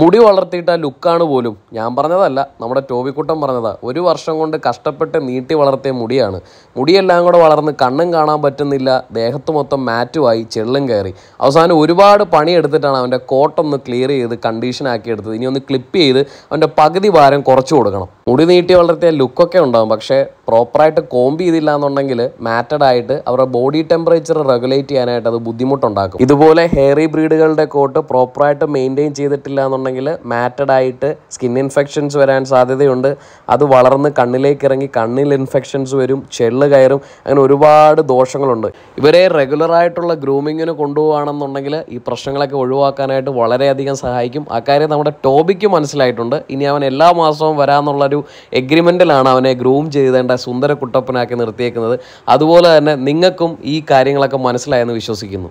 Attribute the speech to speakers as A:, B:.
A: മുടി വളർത്തിയിട്ട ലുക്കാണ് പോലും ഞാൻ പറഞ്ഞതല്ല നമ്മുടെ ടോബിക്കുട്ടൻ പറഞ്ഞതാ ഒരു വർഷം കൊണ്ട് കഷ്ടപ്പെട്ട് നീട്ടി വളർത്തിയ മുടിയാണ് മുടിയെല്ലാം കൂടെ വളർന്ന് കണ്ണും കാണാൻ പറ്റുന്നില്ല ദേഹത്ത് മൊത്തം മാറ്റുമായി ചെള്ളും കയറി അവസാനം ഒരുപാട് പണിയെടുത്തിട്ടാണ് അവൻ്റെ കോട്ടൊന്ന് ക്ലിയർ ചെയ്ത് കണ്ടീഷനാക്കി എടുത്തത് ഇനി ഒന്ന് ക്ലിപ്പ് ചെയ്ത് അവൻ്റെ പകുതി ഭാരം കുറച്ച് കൊടുക്കണം മുടി നീട്ടി വളർത്തിയ ലുക്കൊക്കെ ഉണ്ടാകും പക്ഷേ പ്രോപ്പറായിട്ട് കോംബ് ചെയ്തില്ല എന്നുണ്ടെങ്കിൽ മാറ്റഡ് ആയിട്ട് അവരുടെ ബോഡി ടെമ്പറേച്ചർ റെഗുലേറ്റ് ചെയ്യാനായിട്ട് അത് ബുദ്ധിമുട്ടുണ്ടാക്കും ഇതുപോലെ ഹെയറി ബ്രീഡുകളുടെ കോട്ട് പ്രോപ്പറായിട്ട് മെയിൻറ്റെയിൻ ചെയ്തിട്ടില്ല എന്നുണ്ടെങ്കിൽ മാറ്റഡ് ആയിട്ട് സ്കിൻ ഇൻഫെക്ഷൻസ് വരാൻ സാധ്യതയുണ്ട് അത് വളർന്ന് കണ്ണിലേക്ക് ഇറങ്ങി കണ്ണിൽ ഇൻഫെക്ഷൻസ് വരും ചെള്ള് കയറും അങ്ങനെ ഒരുപാട് ദോഷങ്ങളുണ്ട് ഇവരെ റെഗുലറായിട്ടുള്ള ഗ്രൂമിങ്ങിന് കൊണ്ടുപോകുകയാണെന്നുണ്ടെങ്കിൽ ഈ പ്രശ്നങ്ങളൊക്കെ ഒഴിവാക്കാനായിട്ട് വളരെയധികം സഹായിക്കും അക്കാര്യം നമ്മുടെ ടോബിക്ക് മനസ്സിലായിട്ടുണ്ട് ഇനി അവൻ എല്ലാ മാസവും വരാമെന്നുള്ളൊരു ഒരു എഗ്രിമെൻറ്റിലാണ് അവനെ ഗ്രൂം ചെയ്തേണ്ട സുന്ദര കുട്ടപ്പനാക്കി നിർത്തിയേക്കുന്നത് അതുപോലെ തന്നെ നിങ്ങൾക്കും ഈ കാര്യങ്ങളൊക്കെ മനസ്സിലായെന്ന്
B: വിശ്വസിക്കുന്നു